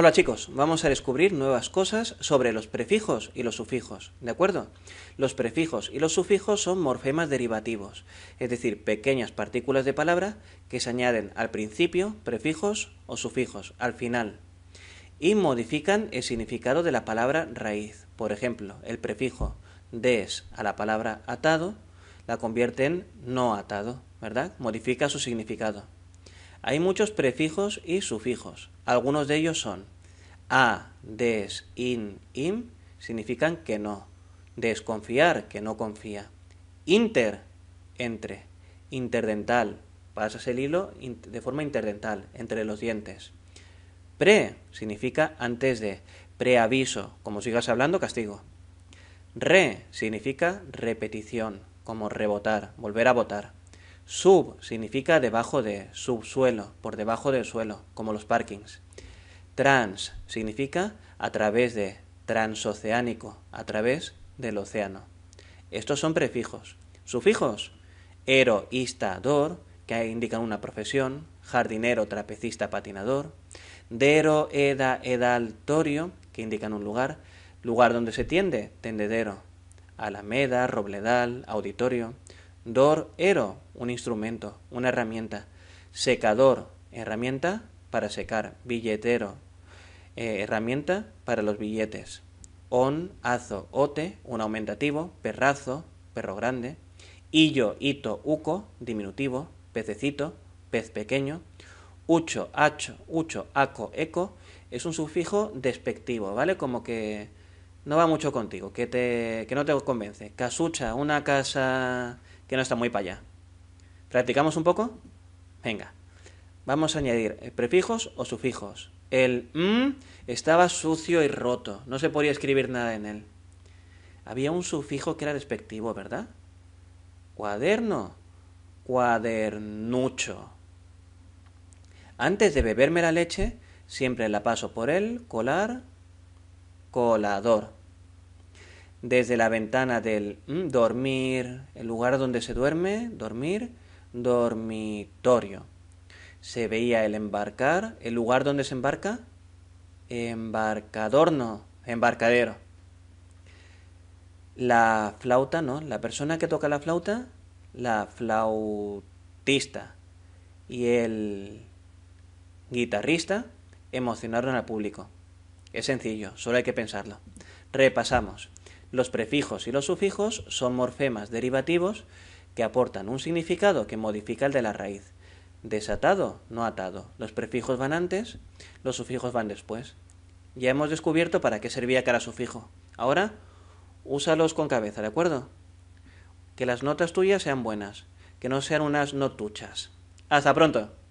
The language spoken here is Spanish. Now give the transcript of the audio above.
Hola chicos, vamos a descubrir nuevas cosas sobre los prefijos y los sufijos, ¿de acuerdo? Los prefijos y los sufijos son morfemas derivativos, es decir, pequeñas partículas de palabra que se añaden al principio, prefijos o sufijos, al final, y modifican el significado de la palabra raíz. Por ejemplo, el prefijo des a la palabra atado la convierte en no atado, ¿verdad? Modifica su significado. Hay muchos prefijos y sufijos. Algunos de ellos son a, des, in, im, significan que no. Desconfiar, que no confía. Inter, entre. Interdental, pasas el hilo de forma interdental, entre los dientes. Pre, significa antes de. Preaviso, como sigas hablando, castigo. Re, significa repetición, como rebotar, volver a votar. Sub significa debajo de, subsuelo, por debajo del suelo, como los parkings. Trans significa a través de, transoceánico, a través del océano. Estos son prefijos. Sufijos, ero, ista, dor, que indican una profesión, jardinero, trapecista, patinador. Dero, eda, edal, torio, que indican un lugar, lugar donde se tiende, tendedero, alameda, robledal, auditorio. Dor ero, un instrumento, una herramienta. Secador, herramienta para secar. Billetero, eh, herramienta para los billetes. On, azo, ote, un aumentativo. Perrazo, perro grande. Illo, hito, uco, diminutivo. Pececito, pez pequeño. Ucho, hacho, ucho, aco, eco, es un sufijo despectivo, ¿vale? Como que no va mucho contigo, que, te, que no te convence. Casucha, una casa que no está muy para allá. ¿Practicamos un poco? Venga. Vamos a añadir eh, prefijos o sufijos. El m estaba sucio y roto, no se podía escribir nada en él. Había un sufijo que era despectivo, ¿verdad? Cuaderno, cuadernucho. Antes de beberme la leche, siempre la paso por el colar, colador desde la ventana del mm, dormir, el lugar donde se duerme, dormir, dormitorio. Se veía el embarcar, el lugar donde se embarca, embarcador, no, embarcadero. La flauta, no, la persona que toca la flauta, la flautista. Y el guitarrista emocionaron al público. Es sencillo, solo hay que pensarlo. Repasamos. Los prefijos y los sufijos son morfemas derivativos que aportan un significado que modifica el de la raíz. Desatado, no atado. Los prefijos van antes, los sufijos van después. Ya hemos descubierto para qué servía cada sufijo. Ahora, úsalos con cabeza, ¿de acuerdo? Que las notas tuyas sean buenas, que no sean unas notuchas. Hasta pronto.